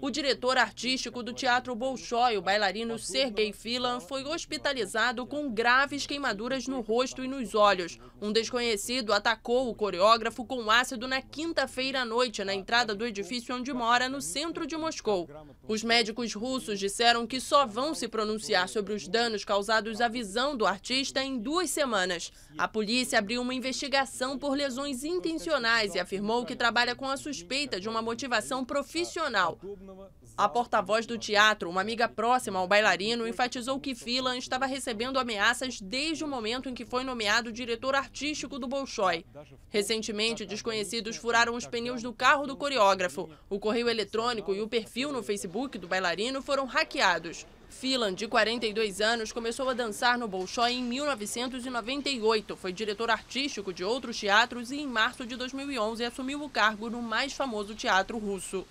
O diretor artístico do Teatro Bolshoi, o bailarino Sergei Filan, foi hospitalizado com graves queimaduras no rosto e nos olhos. Um desconhecido atacou o coreógrafo com ácido na quinta-feira à noite, na entrada do edifício onde mora, no centro de Moscou. Os médicos russos disseram que só vão se pronunciar sobre os danos causados à visão do artista em duas semanas. A polícia abriu uma investigação por lesões intencionais e afirmou que trabalha com a suspeita de uma motivação atuação profissional. A porta-voz do teatro, uma amiga próxima ao bailarino, enfatizou que Filan estava recebendo ameaças desde o momento em que foi nomeado diretor artístico do Bolshoi. Recentemente, desconhecidos furaram os pneus do carro do coreógrafo. O correio eletrônico e o perfil no Facebook do bailarino foram hackeados. Philan, de 42 anos, começou a dançar no Bolshoi em 1998, foi diretor artístico de outros teatros e, em março de 2011, assumiu o cargo no mais famoso teatro russo.